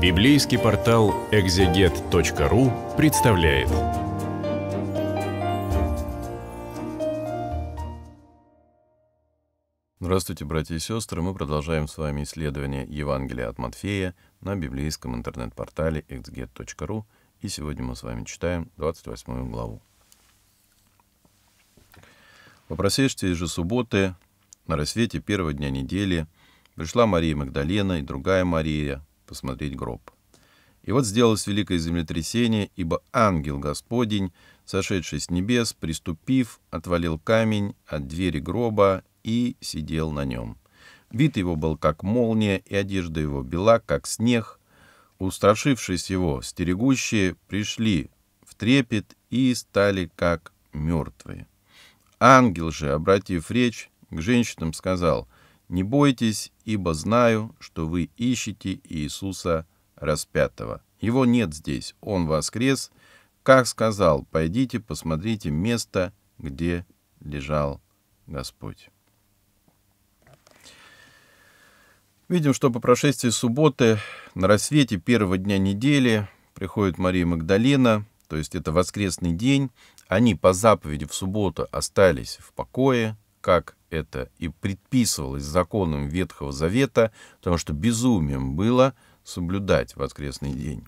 Библейский портал экзегет.ру представляет. Здравствуйте, братья и сестры! Мы продолжаем с вами исследование Евангелия от Матфея на библейском интернет-портале exeget.ru, И сегодня мы с вами читаем 28 главу. По прошествии же субботы, на рассвете первого дня недели, пришла Мария Магдалена и другая Мария посмотреть гроб. И вот сделалось великое землетрясение, ибо ангел Господень, сошедший с небес, приступив, отвалил камень от двери гроба и сидел на нем. Вид его был как молния, и одежда его бела, как снег. Устрашившись его, стерегущие пришли в трепет и стали как мертвые. Ангел же, обратив речь, к женщинам сказал — не бойтесь, ибо знаю, что вы ищете Иисуса распятого. Его нет здесь, он воскрес, как сказал, пойдите посмотрите место, где лежал Господь. Видим, что по прошествии субботы на рассвете первого дня недели приходит Мария Магдалина, то есть это воскресный день. Они по заповеди в субботу остались в покое, как это и предписывалось законом Ветхого Завета, потому что безумием было соблюдать воскресный день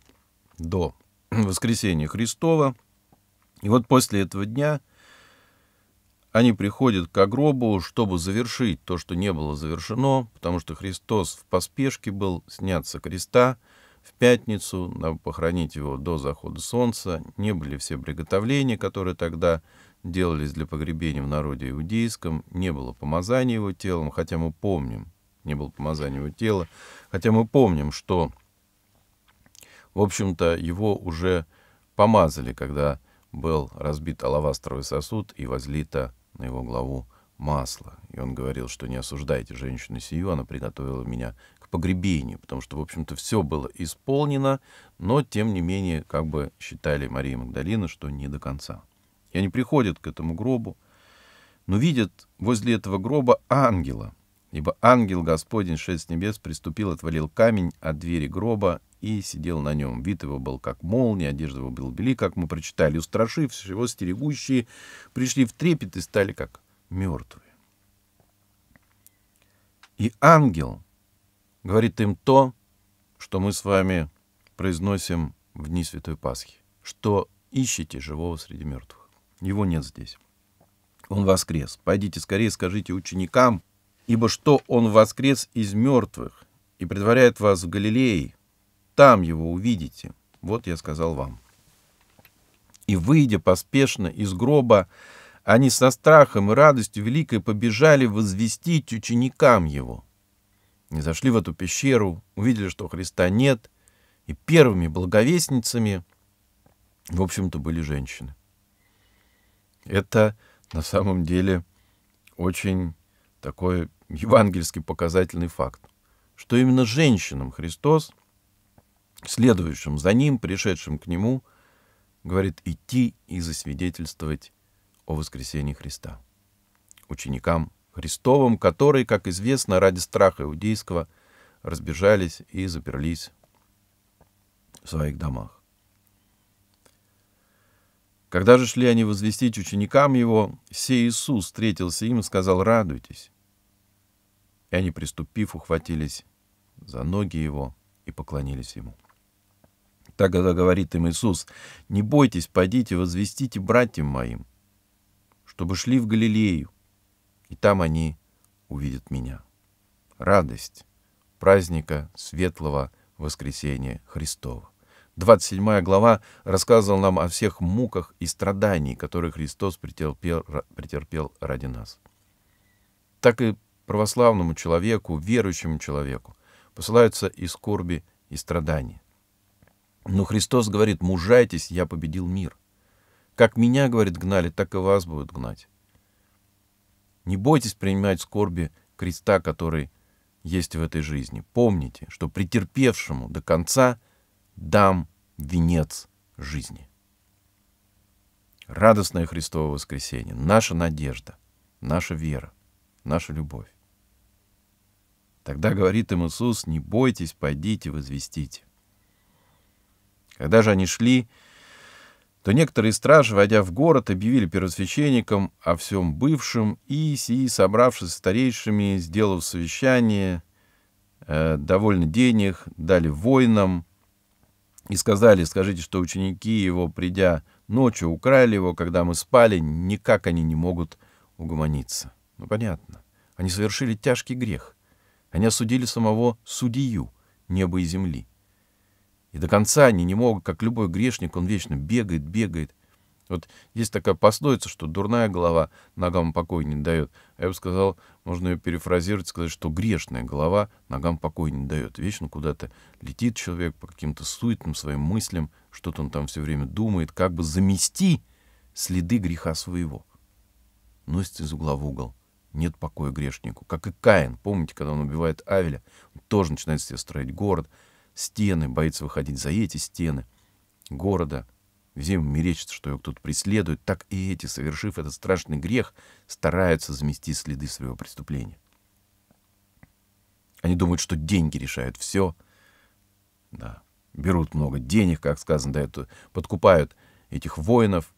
до воскресения Христова. И вот после этого дня они приходят к гробу, чтобы завершить то, что не было завершено, потому что Христос в поспешке был сняться креста в пятницу, надо похоронить его до захода солнца. Не были все приготовления, которые тогда делались для погребения в народе иудейском, не было помазания его телом, хотя мы помним, не было помазания его тела, хотя мы помним, что, в общем-то, его уже помазали, когда был разбит алавастровый сосуд и возлито на его главу масло. И он говорил, что не осуждайте женщину сию, она приготовила меня к погребению, потому что, в общем-то, все было исполнено, но, тем не менее, как бы считали Мария Магдалина, что не до конца. И они приходят к этому гробу, но видят возле этого гроба ангела, ибо ангел Господень, шесть небес, приступил, отвалил камень от двери гроба и сидел на нем. Вид его был как молния, одежда его была бели, как мы прочитали, устрашив его стерегущие, пришли в трепет и стали как мертвые. И ангел говорит им то, что мы с вами произносим в дни Святой Пасхи, что ищите живого среди мертвых. Его нет здесь. Он воскрес. Пойдите скорее, скажите ученикам, ибо что он воскрес из мертвых и предваряет вас в Галилее, там его увидите. Вот я сказал вам. И, выйдя поспешно из гроба, они со страхом и радостью великой побежали возвестить ученикам его. Не зашли в эту пещеру, увидели, что Христа нет, и первыми благовестницами, в общем-то, были женщины. Это на самом деле очень такой евангельский показательный факт, что именно женщинам Христос, следующим за Ним, пришедшим к Нему, говорит идти и засвидетельствовать о воскресении Христа ученикам Христовым, которые, как известно, ради страха иудейского разбежались и заперлись в своих домах. Когда же шли они возвестить ученикам его, «Се Иисус встретился им и сказал, радуйтесь». И они, приступив, ухватились за ноги его и поклонились ему. Тогда говорит им Иисус, «Не бойтесь, подите, возвестите братьям моим, чтобы шли в Галилею, и там они увидят меня». Радость праздника светлого воскресения Христова. 27 глава рассказывал нам о всех муках и страданиях, которые Христос претерпел, претерпел ради нас. Так и православному человеку, верующему человеку, посылаются и скорби, и страдания. Но Христос говорит, мужайтесь, я победил мир. Как меня, говорит, гнали, так и вас будут гнать. Не бойтесь принимать скорби креста, который есть в этой жизни. Помните, что претерпевшему до конца – дам венец жизни. Радостное Христово воскресение, наша надежда, наша вера, наша любовь. Тогда говорит им Иисус, не бойтесь, пойдите, возвестите. Когда же они шли, то некоторые стражи, войдя в город, объявили первосвященникам о всем бывшем, и сии, собравшись с старейшими, сделав совещание, э, довольно денег, дали воинам — и сказали, скажите, что ученики его, придя ночью, украли его, когда мы спали, никак они не могут угомониться. Ну, понятно. Они совершили тяжкий грех. Они осудили самого судью неба и земли. И до конца они не могут, как любой грешник, он вечно бегает, бегает. Вот есть такая пословица, что дурная голова ногам покоя не дает. А я бы сказал, можно ее перефразировать, сказать, что грешная голова ногам покоя не дает. Вечно куда-то летит человек по каким-то суетным своим мыслям, что-то он там все время думает, как бы замести следы греха своего. Носит из угла в угол. Нет покоя грешнику. Как и Каин, помните, когда он убивает Авеля, он тоже начинает себе строить город, стены, боится выходить за эти стены города — Всем мерещится, что его кто-то преследует, так и эти, совершив этот страшный грех, стараются замести следы своего преступления. Они думают, что деньги решают все. Да, берут много денег, как сказано, да, это подкупают этих воинов.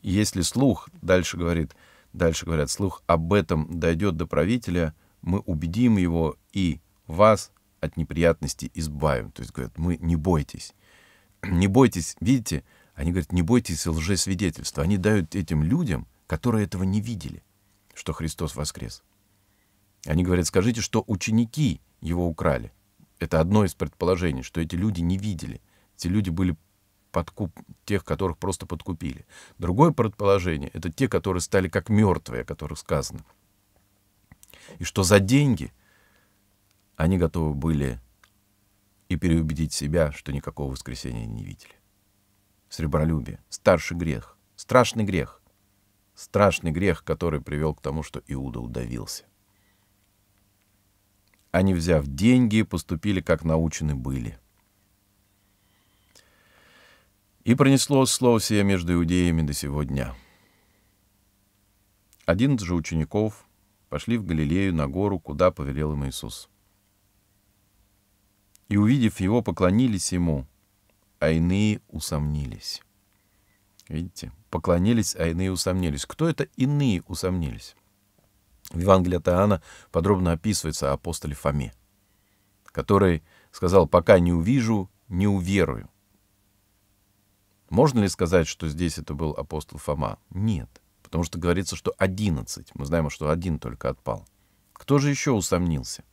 Если слух, дальше говорит, дальше говорят, слух об этом дойдет до правителя, мы убедим его и вас от неприятностей избавим. То есть говорят, мы не бойтесь. Не бойтесь, видите, они говорят, не бойтесь лжесвидетельства. Они дают этим людям, которые этого не видели, что Христос воскрес. Они говорят, скажите, что ученики его украли. Это одно из предположений, что эти люди не видели. Эти люди были подкуп тех, которых просто подкупили. Другое предположение — это те, которые стали как мертвые, о которых сказано. И что за деньги — они готовы были и переубедить себя, что никакого воскресения не видели. Сребролюбие — старший грех, страшный грех, страшный грех, который привел к тому, что Иуда удавился. Они, взяв деньги, поступили, как научены были. И пронесло слово сие между иудеями до сего дня. Один же учеников пошли в Галилею на гору, куда повелел им Иисус — и, увидев его, поклонились ему, а иные усомнились. Видите? Поклонились, а иные усомнились. Кто это иные усомнились? В Евангелии от Иоанна подробно описывается о апостоле Фоме, который сказал, пока не увижу, не уверую. Можно ли сказать, что здесь это был апостол Фома? Нет, потому что говорится, что одиннадцать. Мы знаем, что один только отпал. Кто же еще усомнился?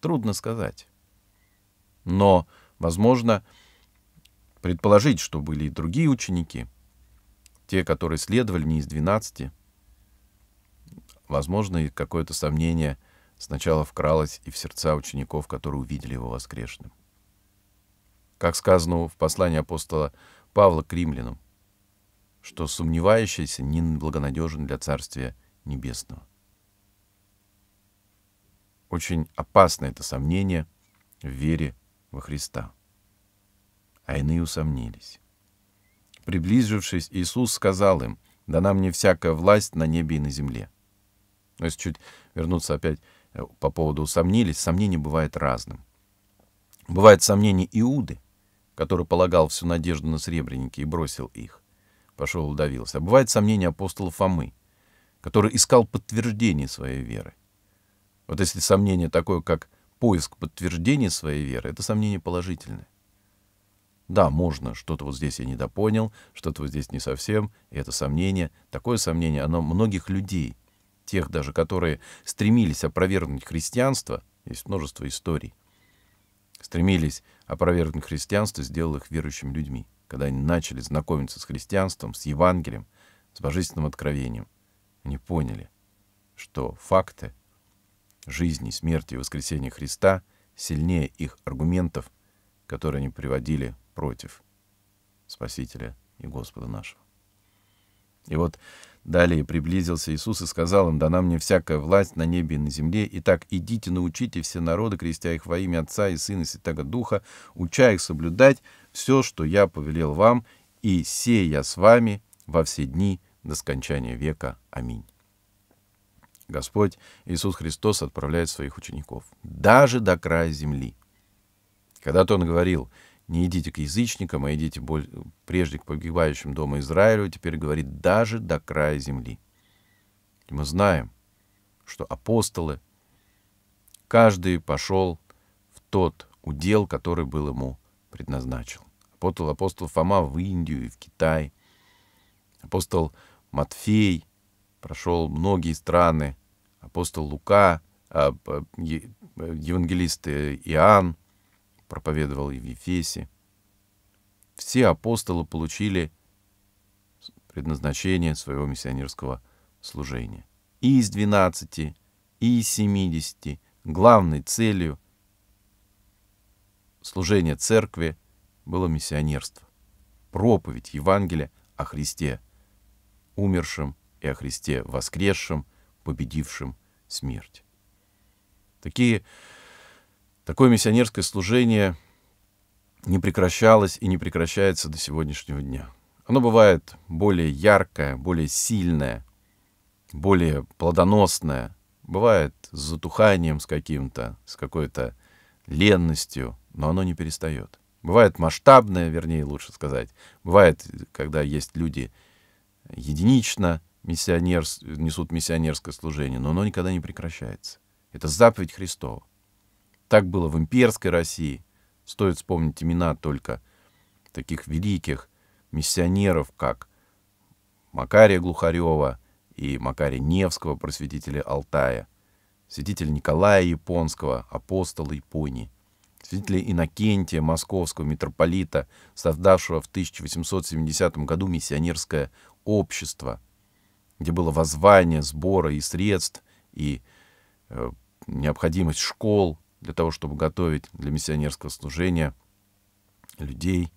Трудно сказать. Но, возможно, предположить, что были и другие ученики, те, которые следовали не из 12, возможно, и какое-то сомнение сначала вкралось и в сердца учеников, которые увидели его воскрешенным. Как сказано в послании апостола Павла к римлянам, что сомневающийся не благонадежен для Царствия Небесного. Очень опасно это сомнение в вере во Христа. А иные усомнились. Приблизившись, Иисус сказал им, «Да нам не всякая власть на небе и на земле». Но если чуть вернуться опять э, по поводу «усомнились», сомнение бывает разным. Бывает сомнение Иуды, который полагал всю надежду на сребреники и бросил их. Пошел и удавился. А бывает сомнение апостола Фомы, который искал подтверждение своей веры. Вот если сомнение такое, как поиск подтверждения своей веры, это сомнение положительное. Да, можно, что-то вот здесь я недопонял, что-то вот здесь не совсем, и это сомнение, такое сомнение, оно многих людей, тех даже, которые стремились опровергнуть христианство, есть множество историй, стремились опровергнуть христианство, сделал их верующими людьми, когда они начали знакомиться с христианством, с Евангелием, с божественным откровением. Они поняли, что факты — жизни, смерти и воскресения Христа сильнее их аргументов, которые они приводили против Спасителя и Господа нашего. И вот далее приблизился Иисус и сказал им, «Дана мне всякая власть на небе и на земле. Итак, идите, научите все народы, крестя их во имя Отца и Сына и Святаго Духа, уча их соблюдать все, что я повелел вам, и сея я с вами во все дни до скончания века. Аминь». Господь Иисус Христос отправляет своих учеников, даже до края земли. Когда-то он говорил, не идите к язычникам, а идите прежде к погибающим дому Израилю, теперь говорит, даже до края земли. И мы знаем, что апостолы, каждый пошел в тот удел, который был ему предназначен. Апостол, апостол Фома в Индию и в Китай. Апостол Матфей прошел многие страны, апостол Лука, а, евангелист э, Иоанн проповедовал и в Ефесе. Все апостолы получили предназначение своего миссионерского служения. И из 12, и из 70 главной целью служения церкви было миссионерство, проповедь Евангелия о Христе, умершем и о Христе воскресшем, победившим смерть. Такие, такое миссионерское служение не прекращалось и не прекращается до сегодняшнего дня. Оно бывает более яркое, более сильное, более плодоносное, бывает с затуханием с каким-то, с какой-то ленностью, но оно не перестает. Бывает масштабное, вернее, лучше сказать. Бывает, когда есть люди единично, миссионер, несут миссионерское служение, но оно никогда не прекращается. Это заповедь Христова. Так было в имперской России. Стоит вспомнить имена только таких великих миссионеров, как Макария Глухарева и Макария Невского, просветителя Алтая, святитель Николая Японского, апостол Японии, святитель Иннокентия Московского, митрополита, создавшего в 1870 году миссионерское общество – где было воззвание сбора и средств, и э, необходимость школ для того, чтобы готовить для миссионерского служения людей,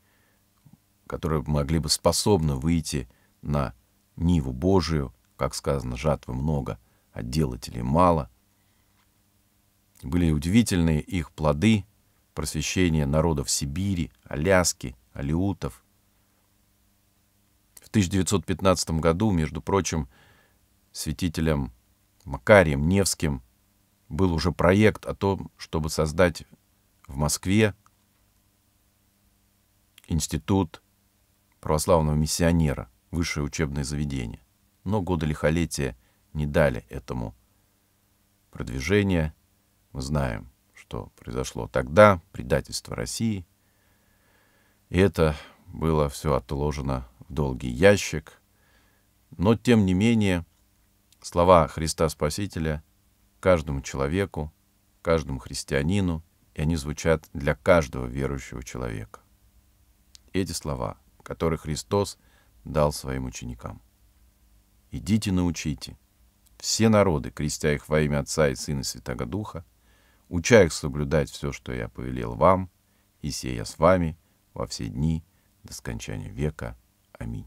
которые могли бы способны выйти на Ниву Божию, как сказано, жатвы много, а делателей мало. Были удивительные их плоды, просвещение народов Сибири, Аляски, Алиутов, 1915 году, между прочим, святителем Макарием Невским был уже проект о том, чтобы создать в Москве институт православного миссионера, высшее учебное заведение. Но годы лихолетия не дали этому продвижения. Мы знаем, что произошло тогда, предательство России. И это было все отложено долгий ящик. Но, тем не менее, слова Христа Спасителя каждому человеку, каждому христианину, и они звучат для каждого верующего человека. Эти слова, которые Христос дал своим ученикам. «Идите научите все народы, крестя их во имя Отца и Сына и Святого Духа, уча их соблюдать все, что я повелел вам, и сея с вами во все дни до скончания века. Аминь.